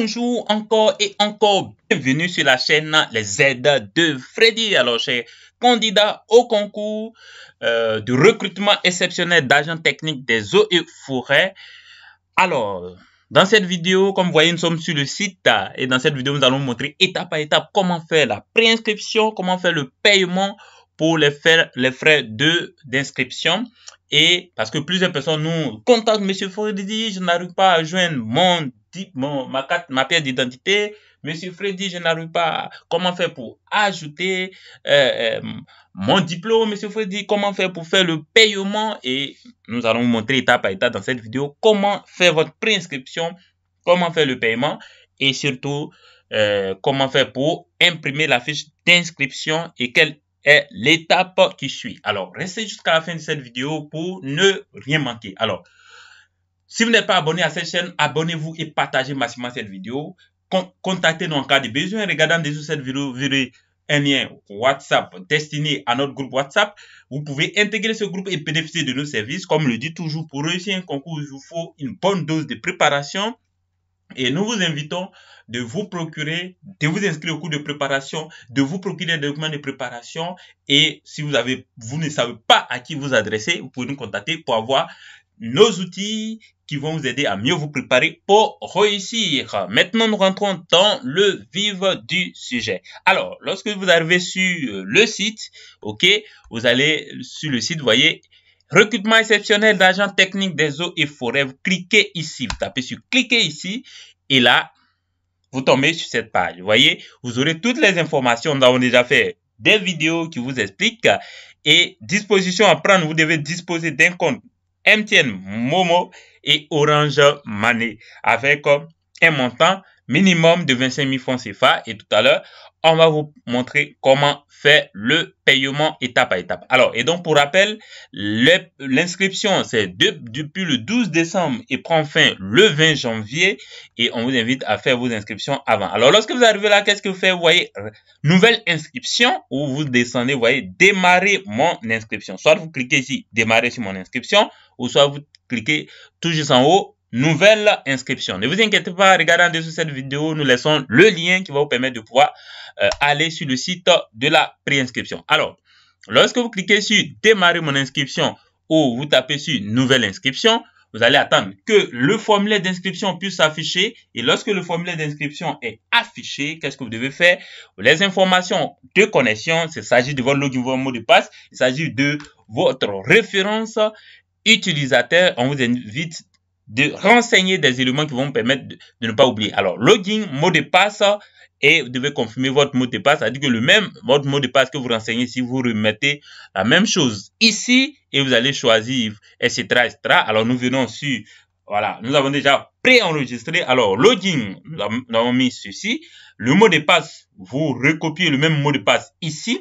Bonjour encore et encore, bienvenue sur la chaîne Les aides de Freddy. Alors, j'ai candidat au concours du euh, de recrutement exceptionnel d'agents techniques des eaux et forêts. Alors, dans cette vidéo, comme vous voyez, nous sommes sur le site euh, et dans cette vidéo, nous allons montrer étape par étape comment faire la préinscription, comment faire le paiement pour les, faire, les frais d'inscription. Et parce que plusieurs personnes nous contactent, Monsieur Freddy, je n'arrive pas à joindre mon ma, carte, ma pièce d'identité. Monsieur Freddy, je n'arrive pas. Comment faire pour ajouter euh, euh, mon diplôme, Monsieur Freddy Comment faire pour faire le paiement Et nous allons vous montrer étape par étape dans cette vidéo comment faire votre préinscription, comment faire le paiement et surtout euh, comment faire pour imprimer la fiche d'inscription et quelle est l'étape qui suit. Alors, restez jusqu'à la fin de cette vidéo pour ne rien manquer. Alors, si vous n'êtes pas abonné à cette chaîne, abonnez-vous et partagez massivement cette vidéo. Contactez-nous en cas de besoin. Regardant dessous cette vidéo, verrez un lien WhatsApp destiné à notre groupe WhatsApp. Vous pouvez intégrer ce groupe et bénéficier de nos services. Comme je le dit toujours, pour réussir un concours, il vous faut une bonne dose de préparation. Et nous vous invitons de vous procurer, de vous inscrire au cours de préparation, de vous procurer des documents de préparation. Et si vous, avez, vous ne savez pas à qui vous adresser, vous pouvez nous contacter pour avoir nos outils qui vont vous aider à mieux vous préparer pour réussir. Maintenant, nous rentrons dans le vif du sujet. Alors, lorsque vous arrivez sur le site, ok, vous allez sur le site, vous voyez, recrutement exceptionnel d'agents techniques des eaux et forêts. Vous cliquez ici, vous tapez sur cliquer ici, et là, vous tombez sur cette page. Vous voyez, vous aurez toutes les informations. Nous avons déjà fait des vidéos qui vous expliquent. Et disposition à prendre, vous devez disposer d'un compte MTN Momo et Orange Money avec euh, un montant minimum de 25 000 francs CFA. Et tout à l'heure, on va vous montrer comment faire le paiement étape à étape. Alors, et donc pour rappel, l'inscription, c'est depuis le 12 décembre et prend fin le 20 janvier et on vous invite à faire vos inscriptions avant. Alors, lorsque vous arrivez là, qu'est-ce que vous faites Vous voyez, nouvelle inscription ou vous descendez, vous voyez, démarrer mon inscription. Soit vous cliquez ici, démarrer sur mon inscription ou soit vous cliquez tout juste en haut, nouvelle inscription. Ne vous inquiétez pas, regardez en dessous cette vidéo, nous laissons le lien qui va vous permettre de pouvoir euh, aller sur le site de la préinscription. Alors, lorsque vous cliquez sur démarrer mon inscription ou vous tapez sur nouvelle inscription, vous allez attendre que le formulaire d'inscription puisse s'afficher. Et lorsque le formulaire d'inscription est affiché, qu'est-ce que vous devez faire Les informations de connexion, il s'agit de votre login, votre mot de passe, il s'agit de votre référence utilisateur. On vous invite de renseigner des éléments qui vont permettre de, ne pas oublier. Alors, login, mot de passe, et vous devez confirmer votre mot de passe, c'est-à-dire que le même, votre mot de passe que vous renseignez, si vous remettez la même chose ici, et vous allez choisir, etc., etc. Alors, nous venons sur, voilà, nous avons déjà pré enregistré Alors, login, nous avons mis ceci. Le mot de passe, vous recopiez le même mot de passe ici.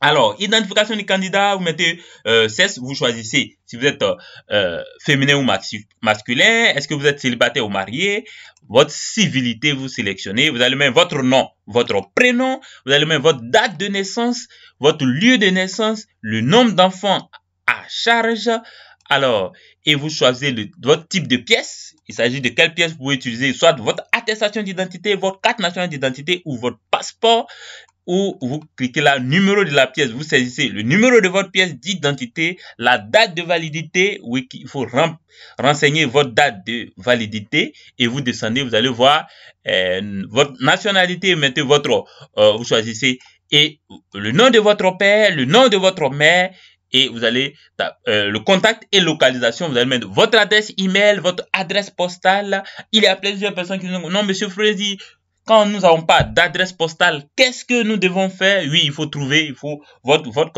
Alors, identification du candidat, vous mettez euh, sexe, vous choisissez si vous êtes euh, euh, féminin ou masculin, est-ce que vous êtes célibataire ou marié, votre civilité, vous sélectionnez, vous allez mettre votre nom, votre prénom, vous allez mettre votre date de naissance, votre lieu de naissance, le nombre d'enfants à charge, alors, et vous choisissez votre type de pièce. Il s'agit de quelle pièce vous pouvez utiliser, soit votre attestation d'identité, votre carte nationale d'identité ou votre passeport où vous cliquez là, numéro de la pièce, vous saisissez le numéro de votre pièce d'identité, la date de validité, oui, il faut renseigner votre date de validité et vous descendez, vous allez voir euh, votre nationalité, mettez votre, euh, vous choisissez et le nom de votre père, le nom de votre mère et vous allez euh, le contact et localisation, vous allez mettre votre adresse email, votre adresse postale. Il y a plusieurs personnes qui disent non monsieur Frézy, quand nous n'avons pas d'adresse postale, qu'est-ce que nous devons faire Oui, il faut trouver, il faut votre votre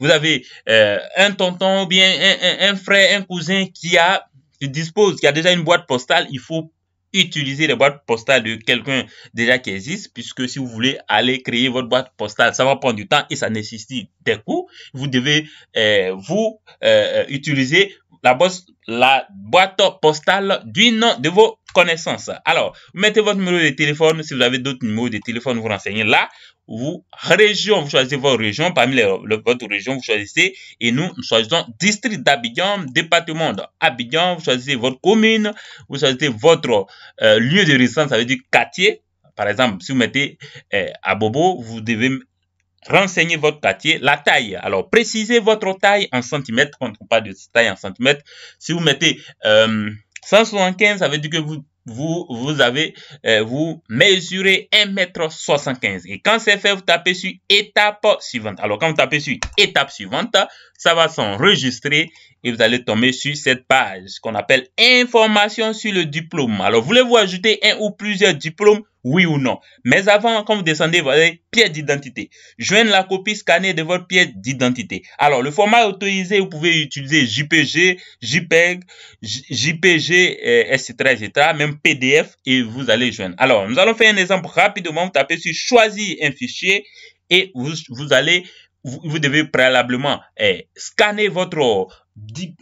Vous avez euh, un tonton, ou bien un, frère, un cousin qui a dispose, qui a déjà une boîte postale. Il faut utiliser les boîtes postales de quelqu'un déjà qui existe, puisque si vous voulez aller créer votre boîte postale, ça va prendre du temps et ça nécessite des coûts. Vous devez euh, vous euh, utiliser utiliser la, bosse, la boîte postale du nom de vos connaissances. Alors, vous mettez votre numéro de téléphone. Si vous avez d'autres numéros de téléphone, vous renseignez là. Vous, région, vous choisissez votre région. Parmi les, votre région, vous choisissez. Et nous, nous choisissons district d'Abidjan, département d'Abidjan. Vous choisissez votre commune. Vous choisissez votre euh, lieu de résidence, ça veut dire quartier. Par exemple, si vous mettez euh, à Bobo, vous devez renseignez votre quartier, la taille. Alors, précisez votre taille en centimètres, quand on parle de taille en centimètres. Si vous mettez 175, euh, ça veut dire que vous vous, vous avez, euh, vous mesurez 1m75. Et quand c'est fait, vous tapez sur étape suivante. Alors, quand vous tapez sur étape suivante, ça va s'enregistrer et vous allez tomber sur cette page qu'on appelle information sur le diplôme. Alors, voulez-vous ajouter un ou plusieurs diplômes? oui ou non. Mais avant, quand vous descendez, vous avez pièce d'identité. Joindre la copie scannée de votre pièce d'identité. Alors, le format autorisé, vous pouvez utiliser JPG, JPEG, JPG, etc., euh, etc., même PDF, et vous allez joindre. Alors, nous allons faire un exemple rapidement. Vous tapez sur choisir un fichier et vous, allez vous, devez préalablement euh, scanner votre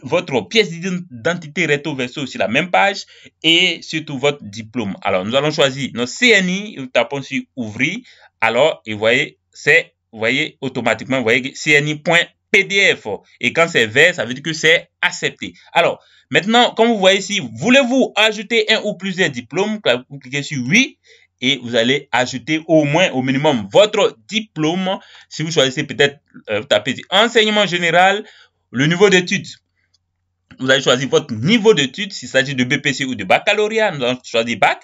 votre pièce d'identité recto verso sur la même page et surtout votre diplôme. Alors, nous allons choisir notre CNI, nous tapons sur ouvrir. Alors, et vous voyez, c'est, voyez, automatiquement, vous voyez CNI.pdf. Et quand c'est vert, ça veut dire que c'est accepté. Alors, maintenant, comme vous voyez ici, voulez-vous ajouter un ou plusieurs diplômes? Vous cliquez sur oui et vous allez ajouter au moins, au minimum, votre diplôme. Si vous choisissez peut-être, euh, vous tapez enseignement général, le niveau d'études. Vous allez choisir votre niveau d'études, s'il s'agit de BPC ou de baccalauréat. Nous allons choisir bac.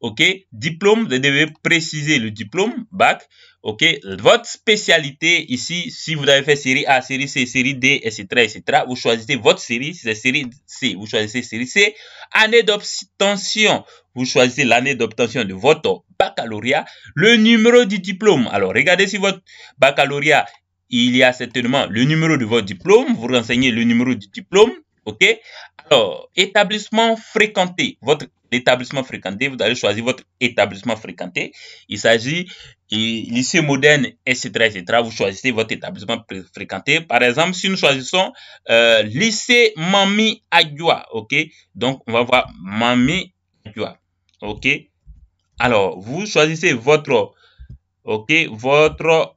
OK. Diplôme, vous devez préciser le diplôme, bac. OK. Votre spécialité ici, si vous avez fait série A, série C, série D, etc., etc., vous choisissez votre série. Si c'est série C, vous choisissez série C. Année d'obtention, vous choisissez l'année d'obtention de votre baccalauréat. Le numéro du diplôme. Alors, regardez si votre baccalauréat il y a certainement le numéro de votre diplôme, vous renseignez le numéro du diplôme, ok Alors, établissement fréquenté, votre établissement fréquenté, vous allez choisir votre établissement fréquenté. Il s'agit lycée moderne, etc., etc. Vous choisissez votre établissement fréquenté. Par exemple, si nous choisissons euh, lycée Mami Agua. ok Donc, on va voir Mami Agua. ok Alors, vous choisissez votre, ok, votre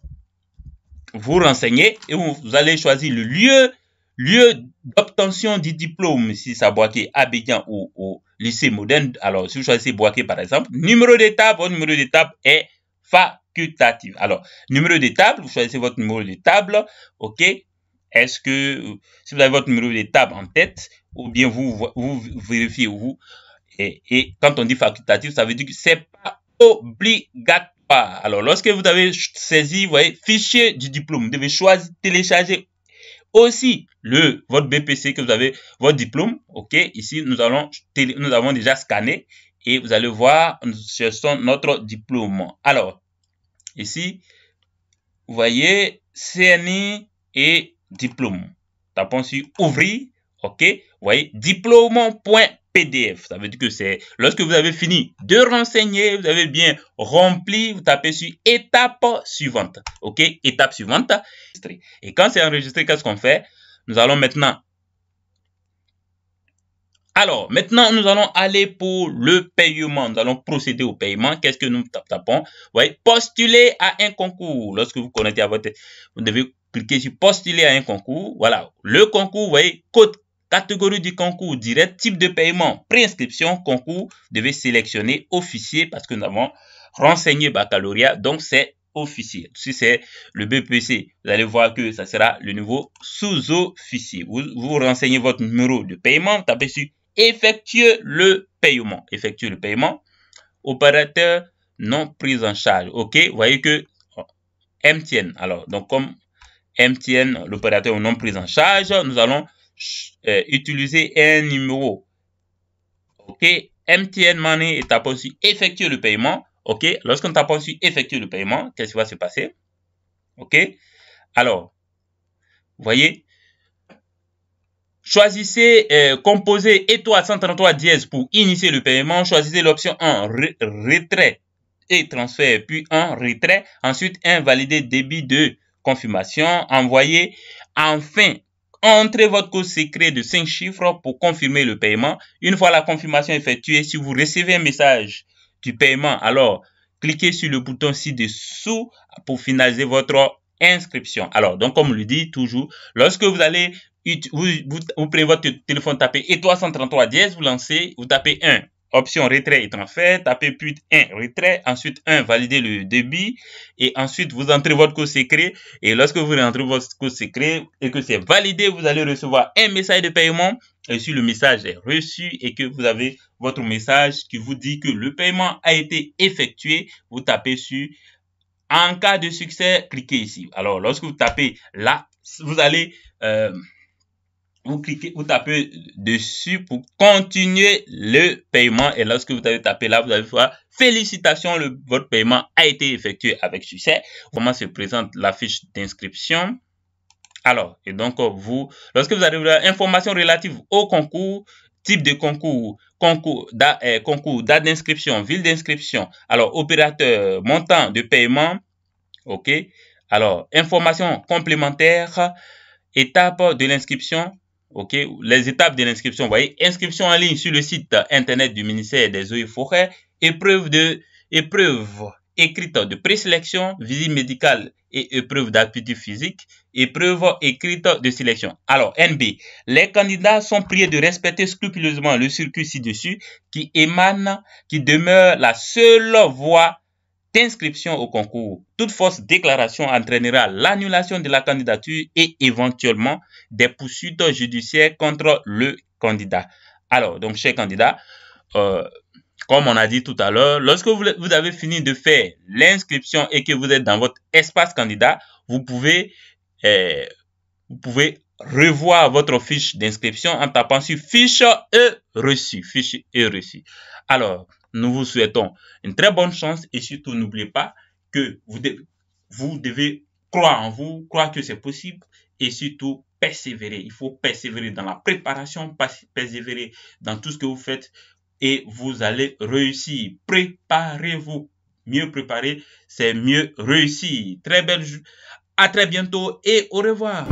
vous renseignez et vous allez choisir le lieu, lieu d'obtention du diplôme, si c'est à Boaké, Abidjan ou au lycée moderne. Alors, si vous choisissez Boaké, par exemple, numéro d'étape, votre numéro d'étape est facultatif. Alors, numéro d'étape, vous choisissez votre numéro d'étape, ok est-ce que si vous avez votre numéro d'étape en tête, ou bien vous, vous vérifiez vous. et, quand on dit facultatif, ça veut dire que c'est pas obligatoire. Alors, lorsque vous avez saisi, vous voyez, fichier du diplôme, vous devez choisir, télécharger aussi le, votre BPC que vous avez, votre diplôme. OK, ici, nous, allons, nous avons déjà scanné et vous allez voir, nous cherchons notre diplôme. Alors, ici, vous voyez, CNI et diplôme. Tapons sur ouvrir. OK, vous voyez, diplôme.com PDF. Ça veut dire que c'est lorsque vous avez fini de renseigner, vous avez bien rempli, vous tapez sur étape suivante. OK Étape suivante. Et quand c'est enregistré, qu'est-ce qu'on fait Nous allons maintenant. Alors, maintenant, nous allons aller pour le paiement. Nous allons procéder au paiement. Qu'est-ce que nous tapons Vous voyez, postuler à un concours. Lorsque vous connectez à votre... Vous devez cliquer sur postuler à un concours. Voilà. Le concours, vous voyez, code Catégorie du concours direct, type de paiement, préinscription, concours, devez sélectionner officier parce que nous avons renseigné baccalauréat, donc c'est officier. Si c'est le BPC, vous allez voir que ça sera le nouveau sous-officier. Vous, vous renseignez votre numéro de paiement, tapez sur effectuer le paiement. Effectuer le paiement. Opérateur non pris en charge. OK, vous voyez que oh, MTN. Alors, donc comme MTN, l'opérateur non pris en charge, nous allons euh, utiliser un numéro. OK, MTN Money et tapons sur effectuer le paiement. OK, lorsqu'on tape sur effectuer le paiement, qu'est-ce qui va se passer OK Alors, vous voyez Choisissez, composer euh, composez étoile 133 dièse pour initier le paiement. Choisissez l'option en retrait et transfert, puis en retrait. Ensuite, invalider débit de confirmation. Envoyer. Enfin, entrez votre code secret de 5 chiffres pour confirmer le paiement. Une fois la confirmation effectuée, si vous recevez un message du paiement, alors cliquez sur le bouton ci-dessous pour finaliser votre inscription. Alors, donc comme on le dit toujours, lorsque vous allez, vous, prenez votre téléphone, tapez E333, vous lancez, vous tapez 1 option retrait en fait, tapez puis 1 retrait, ensuite 1 validez le débit et ensuite vous entrez votre code secret et lorsque vous rentrez votre code secret et que c'est validé, vous allez recevoir un message de paiement et si le message est reçu et que vous avez votre message qui vous dit que le paiement a été effectué, vous tapez sur en cas de succès, cliquez ici. Alors lorsque vous tapez là, vous allez euh, vous cliquez, vous tapez dessus pour continuer le paiement. Et lorsque vous avez tapé là, vous allez voir félicitations, le, votre paiement a été effectué avec succès. Comment se présente la fiche d'inscription? Alors, et donc euh, vous, lorsque vous avez information relative relative au concours, type de concours, concours, euh, concours date d'inscription, ville d'inscription, alors opérateur, montant de paiement, ok. Alors, information complémentaire. étape de l'inscription, OK, les étapes de l'inscription. Vous voyez, inscription en ligne sur le site internet du ministère des Eaux et Forêts, épreuve de épreuve écrite de présélection, visite médicale et épreuve d'aptitude physique, épreuve écrite de sélection. Alors, NB, les candidats sont priés de respecter scrupuleusement le circuit ci-dessus qui émane, qui demeure la seule voie d'inscription au concours. Toute fausse déclaration entraînera l'annulation de la candidature et éventuellement des poursuites judiciaires contre le candidat. Alors, donc, chers candidats, euh, comme on a dit tout à l'heure, lorsque vous avez fini de faire l'inscription et que vous êtes dans votre espace candidat, vous pouvez, euh, vous pouvez revoir votre fiche d'inscription en tapant sur fiche et reçu. Fiche et reçu. Alors, nous vous souhaitons une très bonne chance et surtout n'oubliez pas que vous, devez, croire en vous, croire que c'est possible et surtout persévérer. Il faut persévérer dans la préparation, persévérer dans tout ce que vous faites et vous allez réussir. Préparez-vous. Mieux préparer, c'est mieux réussir. Très belle, à très bientôt et au revoir.